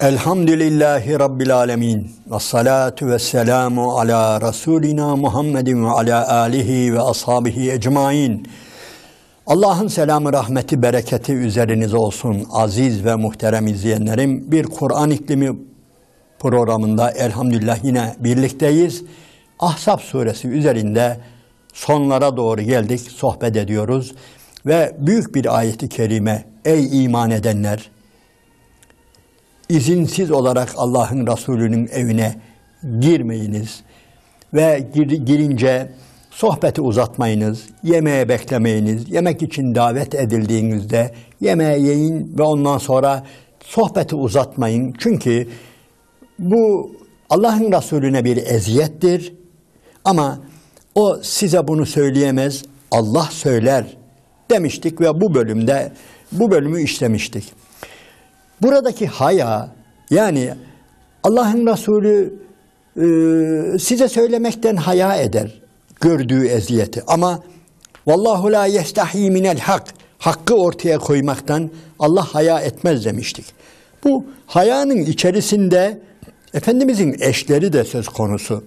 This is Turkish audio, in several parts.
Elhamdülillahi Rabbil Alemin ve salatu ve selamu ala Resulina Muhammedin ve ala alihi ve ashabihi ecmain. Allah'ın selamı, rahmeti, bereketi üzerinize olsun aziz ve muhterem izleyenlerim. Bir Kur'an iklimi programında elhamdülillah yine birlikteyiz. Ahzab suresi üzerinde sonlara doğru geldik, sohbet ediyoruz. Ve büyük bir ayeti kerime, ey iman edenler, izinsiz olarak Allah'ın Resulü'nün evine girmeyiniz ve girince sohbeti uzatmayınız, yemeğe beklemeyiniz, yemek için davet edildiğinizde yemeğe yiyin ve ondan sonra sohbeti uzatmayın. Çünkü bu Allah'ın Resulüne bir eziyettir ama o size bunu söyleyemez, Allah söyler demiştik ve bu bölümde bu bölümü işlemiştik. Buradaki haya yani Allah'ın Resulü e, size söylemekten haya eder gördüğü eziyeti. Ama vallahu la yestahi minel hak hakkı ortaya koymaktan Allah haya etmez demiştik. Bu hayanın içerisinde Efendimizin eşleri de söz konusu.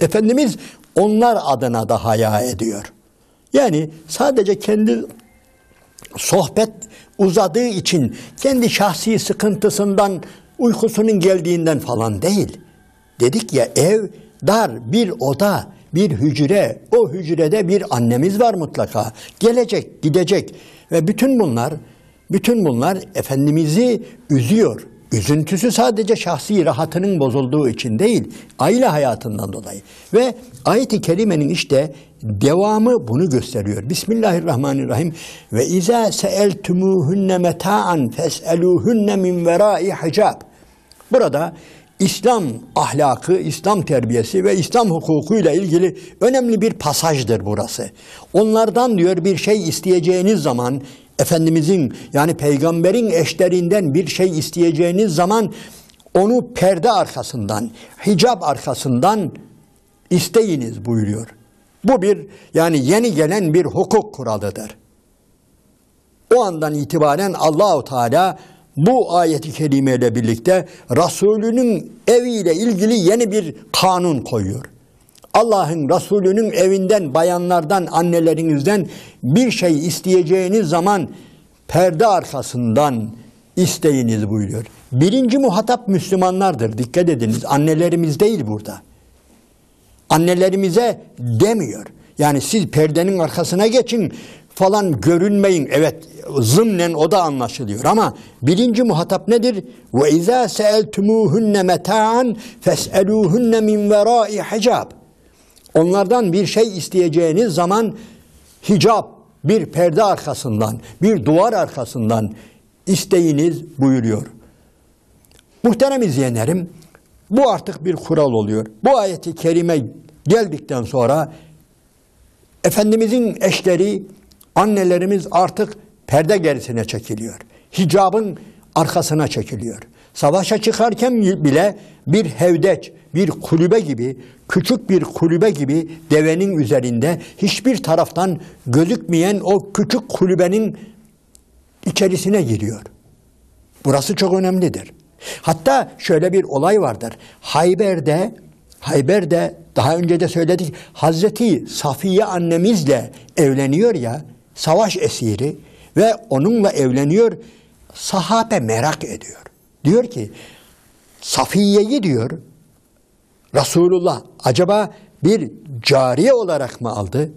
Efendimiz onlar adına da haya ediyor. Yani sadece kendi sohbet uzadığı için kendi şahsi sıkıntısından uykusunun geldiğinden falan değil. Dedik ya ev dar bir oda bir hücre, o hücrede bir annemiz var mutlaka. Gelecek, gidecek ve bütün bunlar bütün bunlar efendimizi üzüyor. Üzüntüsü sadece şahsi rahatının bozulduğu için değil, aile hayatından dolayı. Ve ayet-i kerimenin işte devamı bunu gösteriyor. Bismillahirrahmanirrahim. Ve izâ seeltumuhunne meta'an fes'elûhunne min verâi hicab. Burada İslam ahlakı, İslam terbiyesi ve İslam hukukuyla ilgili önemli bir pasajdır burası. Onlardan diyor bir şey isteyeceğiniz zaman Efendimizin yani peygamberin eşlerinden bir şey isteyeceğiniz zaman onu perde arkasından, hicab arkasından isteyiniz buyuruyor. Bu bir yani yeni gelen bir hukuk kuralıdır. O andan itibaren Allahu Teala bu ayeti kerimeyle birlikte Resulünün eviyle ilgili yeni bir kanun koyuyor. Allah'ın Resulü'nün evinden, bayanlardan, annelerinizden bir şey isteyeceğiniz zaman perde arkasından isteyiniz buyuruyor. Birinci muhatap Müslümanlardır. Dikkat ediniz. Annelerimiz değil burada. Annelerimize demiyor. Yani siz perdenin arkasına geçin falan görünmeyin. Evet zımnen o da anlaşılıyor ama birinci muhatap nedir? Ve izâ seeltumuhunne meta'an fes'elûhunne min verâi hicab. Onlardan bir şey isteyeceğiniz zaman hicap, bir perde arkasından, bir duvar arkasından isteyiniz buyuruyor. Muhterem izleyenlerim, bu artık bir kural oluyor. Bu ayeti kerime geldikten sonra Efendimizin eşleri, annelerimiz artık perde gerisine çekiliyor. Hicabın arkasına çekiliyor. Savaşa çıkarken bile bir hevdeç, bir kulübe gibi, küçük bir kulübe gibi devenin üzerinde hiçbir taraftan gözükmeyen o küçük kulübenin içerisine giriyor. Burası çok önemlidir. Hatta şöyle bir olay vardır. Hayber'de, Hayber'de daha önce de söyledik. Hazreti Safiye annemizle evleniyor ya, savaş esiri ve onunla evleniyor. Sahabe merak ediyor. Diyor ki Safiye'yi diyor Resulullah acaba bir cariye olarak mı aldı?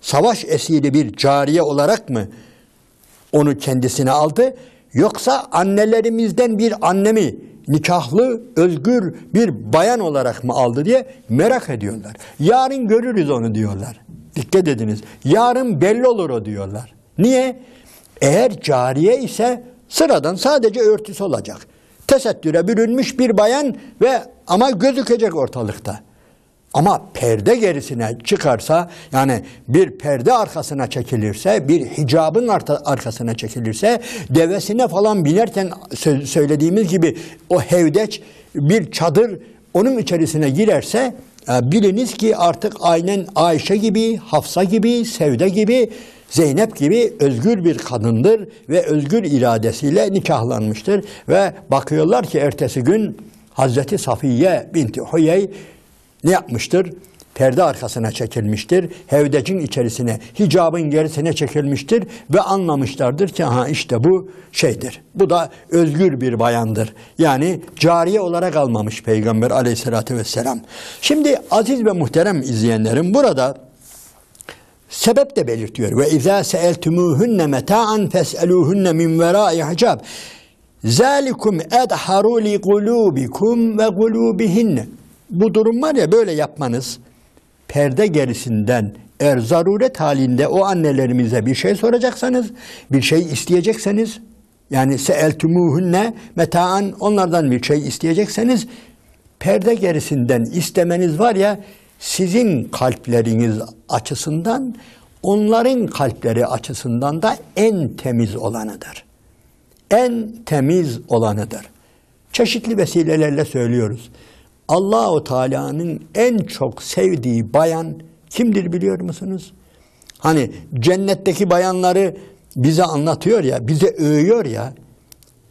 Savaş esiri bir cariye olarak mı onu kendisine aldı? Yoksa annelerimizden bir annemi nikahlı, özgür bir bayan olarak mı aldı diye merak ediyorlar. Yarın görürüz onu diyorlar. Dikkat ediniz. Yarın belli olur o diyorlar. Niye? Eğer cariye ise sıradan sadece örtüsü olacak tesettüre bürünmüş bir bayan ve ama gözükecek ortalıkta. Ama perde gerisine çıkarsa yani bir perde arkasına çekilirse, bir hicabın arkasına çekilirse, devesine falan binerken söylediğimiz gibi o hevdeç bir çadır onun içerisine girerse e, biliniz ki artık aynen Ayşe gibi, Hafsa gibi, Sevde gibi Zeynep gibi özgür bir kadındır ve özgür iradesiyle nikahlanmıştır. Ve bakıyorlar ki ertesi gün Hazreti Safiye binti Huyey ne yapmıştır? Perde arkasına çekilmiştir. Hevdecin içerisine, hicabın gerisine çekilmiştir ve anlamışlardır ki ha işte bu şeydir. Bu da özgür bir bayandır. Yani cariye olarak almamış Peygamber aleyhissalatü vesselam. Şimdi aziz ve muhterem izleyenlerim burada sebep de belirtiyor. Ve izâ seeltumuhunne meta'an fes'eluhunne min verâi hicab. Zalikum edharu li gulubikum ve gulubihinne. Bu durum var ya böyle yapmanız perde gerisinden eğer zaruret halinde o annelerimize bir şey soracaksanız, bir şey isteyecekseniz, yani seeltumuhunne metaan onlardan bir şey isteyecekseniz perde gerisinden istemeniz var ya sizin kalpleriniz açısından onların kalpleri açısından da en temiz olanıdır. En temiz olanıdır. Çeşitli vesilelerle söylüyoruz. Allahu Teala'nın en çok sevdiği bayan kimdir biliyor musunuz? Hani cennetteki bayanları bize anlatıyor ya, bize övüyor ya.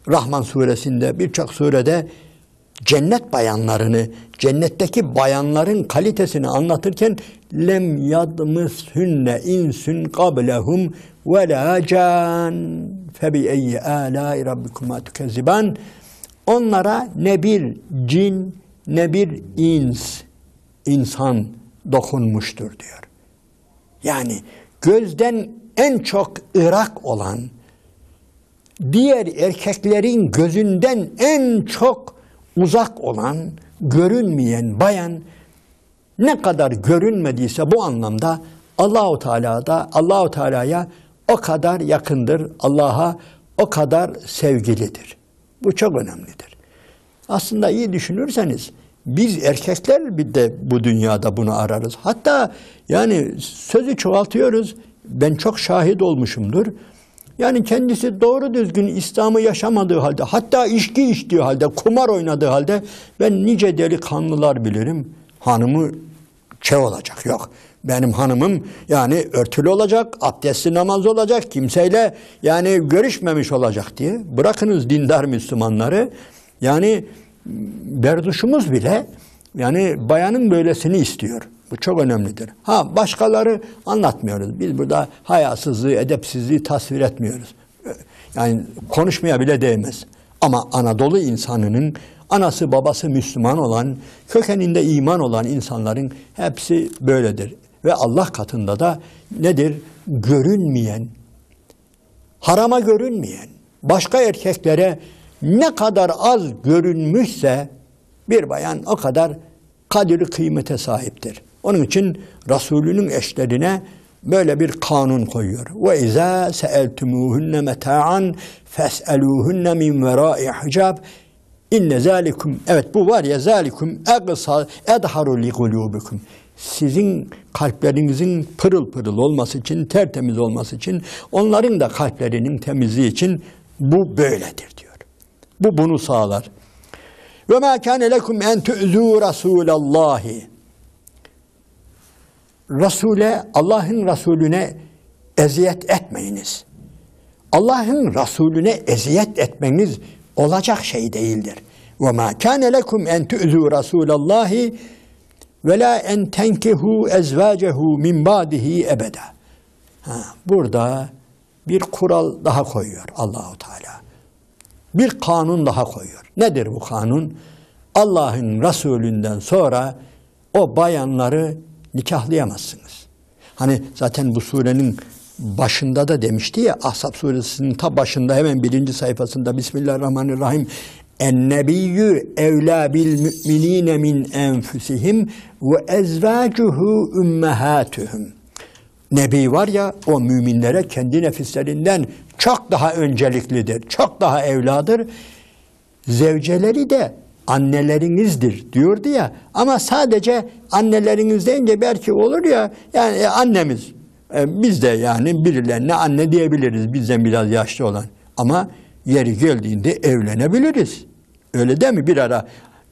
Rahman suresinde birçok surede cennet bayanlarını, cennetteki bayanların kalitesini anlatırken lem yadmishünne insün kablehum ve la can febi eyyi alâi rabbikuma tükezziban onlara ne bir cin ne bir ins insan dokunmuştur diyor. Yani gözden en çok ırak olan, diğer erkeklerin gözünden en çok uzak olan, görünmeyen bayan ne kadar görünmediyse bu anlamda Allahu Teala da Allahu Teala'ya o kadar yakındır. Allah'a o kadar sevgilidir. Bu çok önemlidir. Aslında iyi düşünürseniz biz erkekler bir de bu dünyada bunu ararız. Hatta yani sözü çoğaltıyoruz. Ben çok şahit olmuşumdur. Yani kendisi doğru düzgün İslam'ı yaşamadığı halde, hatta içki içtiği halde, kumar oynadığı halde ben nice delikanlılar bilirim. Hanımı şey olacak, yok. Benim hanımım yani örtülü olacak, abdestli namaz olacak, kimseyle yani görüşmemiş olacak diye. Bırakınız dindar Müslümanları. Yani berduşumuz bile yani bayanın böylesini istiyor. Bu çok önemlidir. Ha başkaları anlatmıyoruz. Biz burada hayasızlığı, edepsizliği tasvir etmiyoruz. Yani konuşmaya bile değmez. Ama Anadolu insanının anası babası Müslüman olan, kökeninde iman olan insanların hepsi böyledir. Ve Allah katında da nedir? Görünmeyen, harama görünmeyen, başka erkeklere ne kadar az görünmüşse bir bayan o kadar kadiri kıymete sahiptir. Onun için Resulünün eşlerine böyle bir kanun koyuyor. Ve izâ seeltumuhunne meta'an fes'eluhunne min verâi hicab inne zâlikum evet bu var ya zâlikum egsa edharu li gulûbikum sizin kalplerinizin pırıl pırıl olması için, tertemiz olması için, onların da kalplerinin temizliği için bu böyledir diyor. Bu bunu sağlar. Ve ma kana lekum en tu'zu Rasulallahi. Resul'e, Allah'ın Resulüne eziyet etmeyiniz. Allah'ın Resulüne eziyet etmeniz olacak şey değildir. Ve ma kana lekum en tu'zu Rasulallahi ve la en tenkihu ezvacehu min ba'dihi ebeda. Ha, burada bir kural daha koyuyor Allahu Teala. Bir kanun daha koyuyor. Nedir bu kanun? Allah'ın Resulünden sonra o bayanları nikahlayamazsınız. Hani zaten bu surenin başında da demişti ya Ahzab suresinin ta başında hemen birinci sayfasında Bismillahirrahmanirrahim Ennebiyyü evlâ bil mü'minîne min enfusihim ve ezvâcuhu ümmehâtühüm. Nebi var ya o müminlere kendi nefislerinden çok daha önceliklidir, çok daha evladır. Zevceleri de annelerinizdir diyordu ya. Ama sadece anneleriniz deyince belki olur ya yani e, annemiz. E, biz de yani birilerine anne diyebiliriz bizden biraz yaşlı olan. Ama yeri geldiğinde evlenebiliriz. Öyle değil mi? Bir ara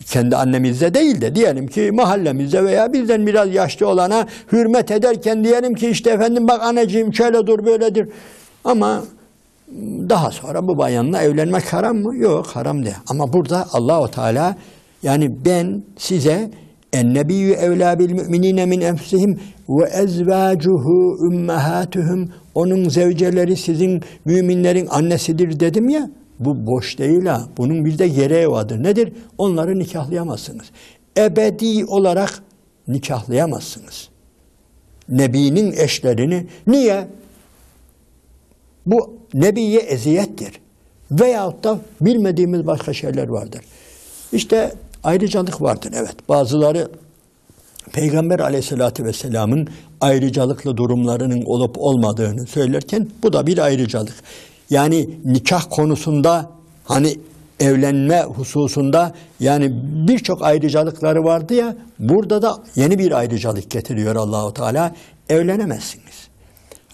kendi annemizde değil de diyelim ki mahallemizde veya bizden biraz yaşlı olana hürmet ederken diyelim ki işte efendim bak anneciğim şöyle dur böyledir. Ama daha sonra bu bayanla evlenmek haram mı? Yok haram değil. Ama burada Allahu Teala yani ben size ennebiyyü evlâ bil müminine min enfsihim ve ezvâcuhu ümmehâtuhum onun zevceleri sizin müminlerin annesidir dedim ya. Bu boş değil ha. Bunun bir de gereği vardır. Nedir? Onları nikahlayamazsınız. Ebedi olarak nikahlayamazsınız. Nebinin eşlerini. Niye? Bu nebiye eziyettir. Veyahut da bilmediğimiz başka şeyler vardır. İşte ayrıcalık vardır evet. Bazıları Peygamber aleyhissalatü vesselamın ayrıcalıklı durumlarının olup olmadığını söylerken bu da bir ayrıcalık. Yani nikah konusunda hani evlenme hususunda yani birçok ayrıcalıkları vardı ya burada da yeni bir ayrıcalık getiriyor Allahu Teala evlenemezsin.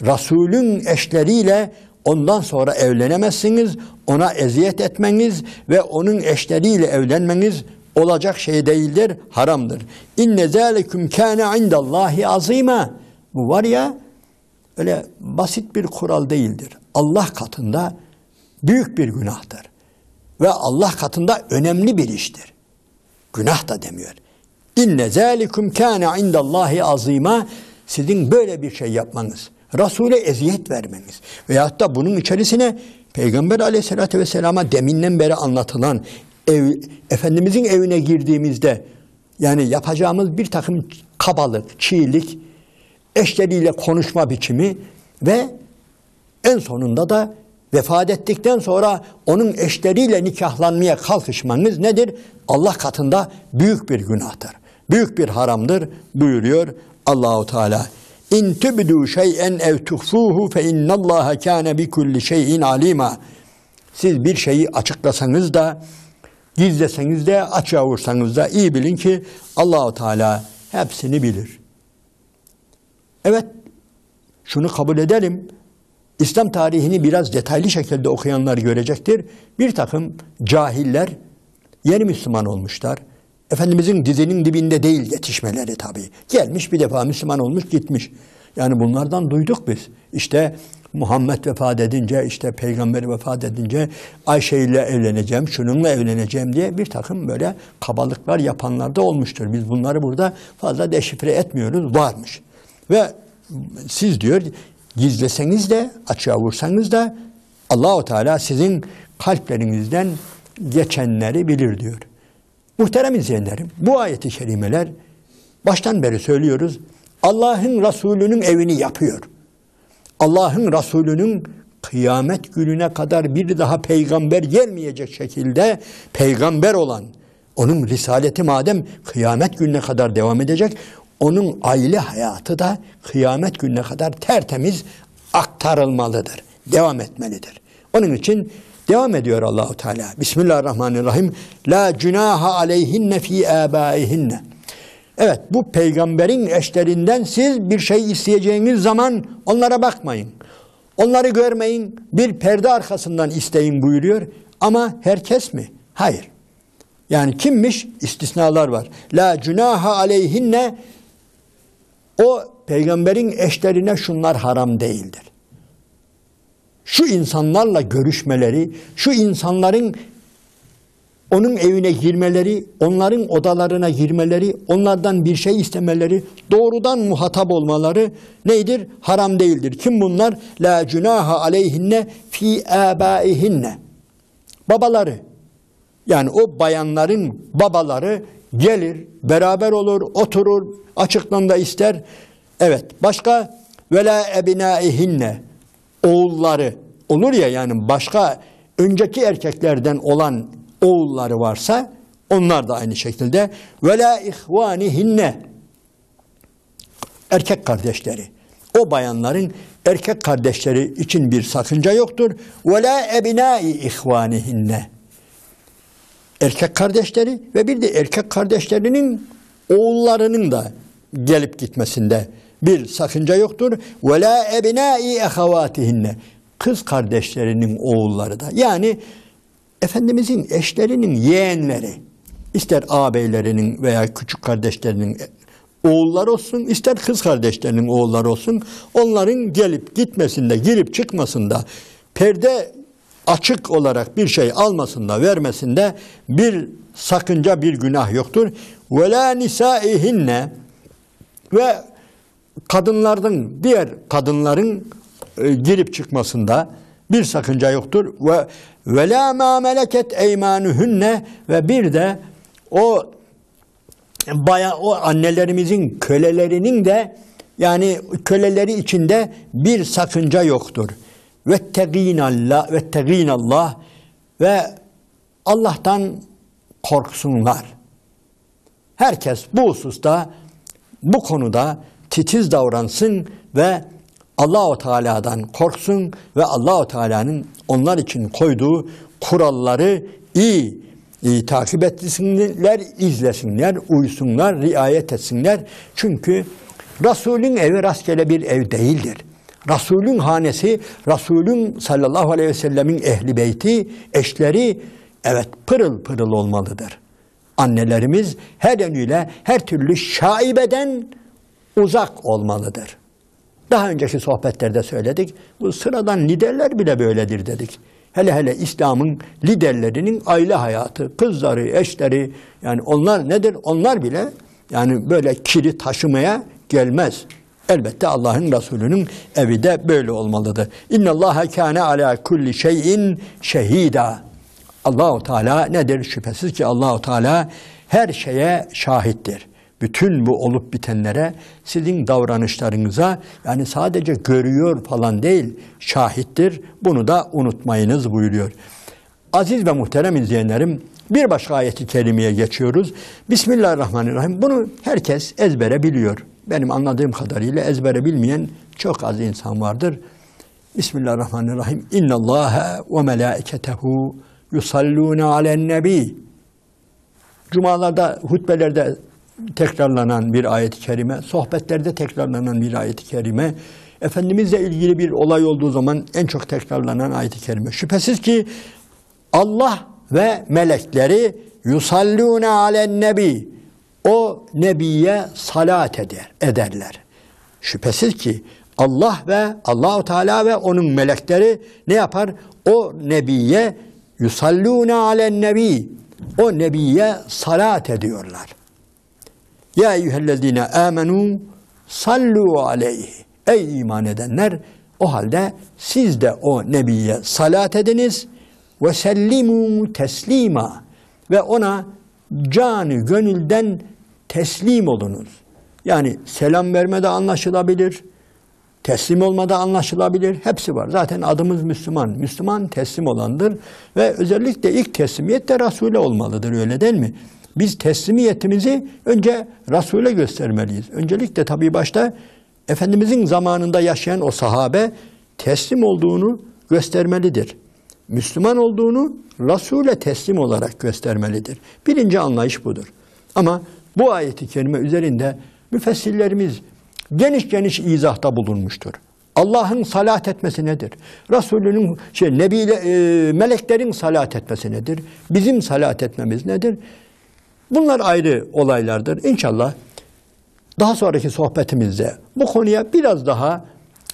Resulün eşleriyle ondan sonra evlenemezsiniz. Ona eziyet etmeniz ve onun eşleriyle evlenmeniz olacak şey değildir, haramdır. İnne zâleküm kâne indallahi azîmâ. Bu var ya öyle basit bir kural değildir. Allah katında büyük bir günahtır. Ve Allah katında önemli bir iştir. Günah da demiyor. İnne zâlikum kâne indallahi azîmâ. Sizin böyle bir şey yapmanız. Resul'e eziyet vermeniz veyahut da bunun içerisine Peygamber aleyhissalatü vesselama deminden beri anlatılan ev, Efendimizin evine girdiğimizde yani yapacağımız bir takım kabalık, çiğlik, eşleriyle konuşma biçimi ve en sonunda da vefat ettikten sonra onun eşleriyle nikahlanmaya kalkışmanız nedir? Allah katında büyük bir günahtır. Büyük bir haramdır buyuruyor Allahu Teala. İn tübdü şey'en ev tuhfuhu fe innallaha kâne bi kulli şeyin alima. Siz bir şeyi açıklasanız da gizleseniz de açığa vursanız da iyi bilin ki Allahu Teala hepsini bilir. Evet şunu kabul edelim. İslam tarihini biraz detaylı şekilde okuyanlar görecektir. Bir takım cahiller yeni Müslüman olmuşlar. Efendimizin dizinin dibinde değil yetişmeleri tabii. Gelmiş bir defa Müslüman olmuş gitmiş. Yani bunlardan duyduk biz. İşte Muhammed vefat edince, işte peygamber vefat edince Ayşe ile evleneceğim, şununla evleneceğim diye bir takım böyle kabalıklar yapanlar da olmuştur. Biz bunları burada fazla deşifre etmiyoruz, varmış. Ve siz diyor gizleseniz de, açığa vursanız da Allahu Teala sizin kalplerinizden geçenleri bilir diyor. Muhterem izleyenlerim, bu ayeti kerimeler baştan beri söylüyoruz. Allah'ın Resulü'nün evini yapıyor. Allah'ın Resulü'nün kıyamet gününe kadar bir daha peygamber gelmeyecek şekilde peygamber olan, onun risaleti madem kıyamet gününe kadar devam edecek, onun aile hayatı da kıyamet gününe kadar tertemiz aktarılmalıdır, devam etmelidir. Onun için Devam ediyor Allahu Teala. Bismillahirrahmanirrahim. La cunaha aleyhinne fi abaihinne. Evet bu peygamberin eşlerinden siz bir şey isteyeceğiniz zaman onlara bakmayın. Onları görmeyin. Bir perde arkasından isteyin buyuruyor. Ama herkes mi? Hayır. Yani kimmiş? İstisnalar var. La cunaha aleyhinne o peygamberin eşlerine şunlar haram değildir şu insanlarla görüşmeleri, şu insanların onun evine girmeleri, onların odalarına girmeleri, onlardan bir şey istemeleri, doğrudan muhatap olmaları neydir? Haram değildir. Kim bunlar? La cunaha aleyhinne fi abaihinne. Babaları. Yani o bayanların babaları gelir, beraber olur, oturur, açıktan da ister. Evet. Başka ve la ebinaihinne oğulları olur ya yani başka önceki erkeklerden olan oğulları varsa onlar da aynı şekilde ve la ihvanihinne erkek kardeşleri. O bayanların erkek kardeşleri için bir sakınca yoktur. Ve la ebnai ihvanihinne erkek kardeşleri ve bir de erkek kardeşlerinin oğullarının da gelip gitmesinde bir sakınca yoktur. Ve la ebnai ehevatihinne. Kız kardeşlerinin oğulları da. Yani Efendimizin eşlerinin yeğenleri, ister ağabeylerinin veya küçük kardeşlerinin oğullar olsun, ister kız kardeşlerinin oğullar olsun, onların gelip gitmesinde, girip çıkmasında, perde açık olarak bir şey almasında, vermesinde bir sakınca, bir günah yoktur. Ve la ve kadınlardan diğer kadınların e, girip çıkmasında bir sakınca yoktur ve ve ma meleket eymanuhunne ve bir de o baya o annelerimizin kölelerinin de yani köleleri içinde bir sakınca yoktur. Ve teginallah ve teginallah ve Allah'tan korksunlar. Herkes bu hususta bu konuda titiz davransın ve Allahu Teala'dan korksun ve Allahu Teala'nın onlar için koyduğu kuralları iyi, iyi takip etsinler, izlesinler, uysunlar, riayet etsinler. Çünkü Resul'ün evi rastgele bir ev değildir. Resul'ün hanesi, Resul'ün sallallahu aleyhi ve sellemin ehli beyti, eşleri evet pırıl pırıl olmalıdır. Annelerimiz her yönüyle her türlü şaibeden uzak olmalıdır. Daha önceki sohbetlerde söyledik. Bu sıradan liderler bile böyledir dedik. Hele hele İslam'ın liderlerinin aile hayatı, kızları, eşleri yani onlar nedir? Onlar bile yani böyle kiri taşımaya gelmez. Elbette Allah'ın Resulü'nün evi de böyle olmalıdır. İnne Allaha kana ala kulli şeyin şehida. Allahu Teala nedir? Şüphesiz ki Allahu Teala her şeye şahittir bütün bu olup bitenlere sizin davranışlarınıza yani sadece görüyor falan değil şahittir. Bunu da unutmayınız buyuruyor. Aziz ve muhterem izleyenlerim bir başka ayeti kerimeye geçiyoruz. Bismillahirrahmanirrahim. Bunu herkes ezbere biliyor. Benim anladığım kadarıyla ezbere bilmeyen çok az insan vardır. Bismillahirrahmanirrahim. İnna Allaha ve melaiketehu yusalluna alen nebi. Cumalarda, hutbelerde tekrarlanan bir ayet-i kerime, sohbetlerde tekrarlanan bir ayet-i kerime, Efendimizle ilgili bir olay olduğu zaman en çok tekrarlanan ayet-i kerime. Şüphesiz ki Allah ve melekleri yusallûne alen nebi. O nebiye salat eder, ederler. Şüphesiz ki Allah ve Allahu Teala ve onun melekleri ne yapar? O nebiye yusallûne alen nebi. O nebiye salat ediyorlar. Ya eyyühellezine amenu sallu aleyhi. Ey iman edenler o halde siz de o nebiye salat ediniz ve sellimu teslima ve ona canı gönülden teslim olunuz. Yani selam verme de anlaşılabilir, teslim olma da anlaşılabilir, hepsi var. Zaten adımız Müslüman, Müslüman teslim olandır ve özellikle ilk teslimiyet de Resul'e olmalıdır öyle değil mi? Biz teslimiyetimizi önce Resul'e göstermeliyiz. Öncelikle tabi başta Efendimizin zamanında yaşayan o sahabe teslim olduğunu göstermelidir. Müslüman olduğunu Resul'e teslim olarak göstermelidir. Birinci anlayış budur. Ama bu ayeti kerime üzerinde müfessirlerimiz geniş geniş izahta bulunmuştur. Allah'ın salat etmesi nedir? Resulünün, şey, nebiyle, e, meleklerin salat etmesi nedir? Bizim salat etmemiz nedir? Bunlar ayrı olaylardır. İnşallah daha sonraki sohbetimizde bu konuya biraz daha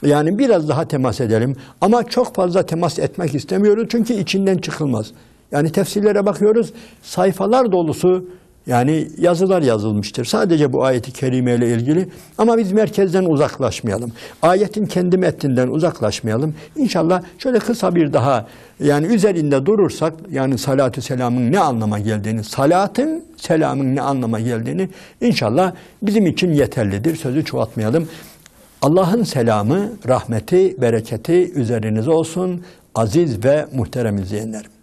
yani biraz daha temas edelim. Ama çok fazla temas etmek istemiyoruz çünkü içinden çıkılmaz. Yani tefsirlere bakıyoruz sayfalar dolusu yani yazılar yazılmıştır. Sadece bu ayeti kerime ile ilgili. Ama biz merkezden uzaklaşmayalım. Ayetin kendi metninden uzaklaşmayalım. İnşallah şöyle kısa bir daha yani üzerinde durursak yani salatü selamın ne anlama geldiğini, salatın selamın ne anlama geldiğini inşallah bizim için yeterlidir. Sözü çoğaltmayalım. Allah'ın selamı, rahmeti, bereketi üzerinize olsun aziz ve muhterem izleyenlerim.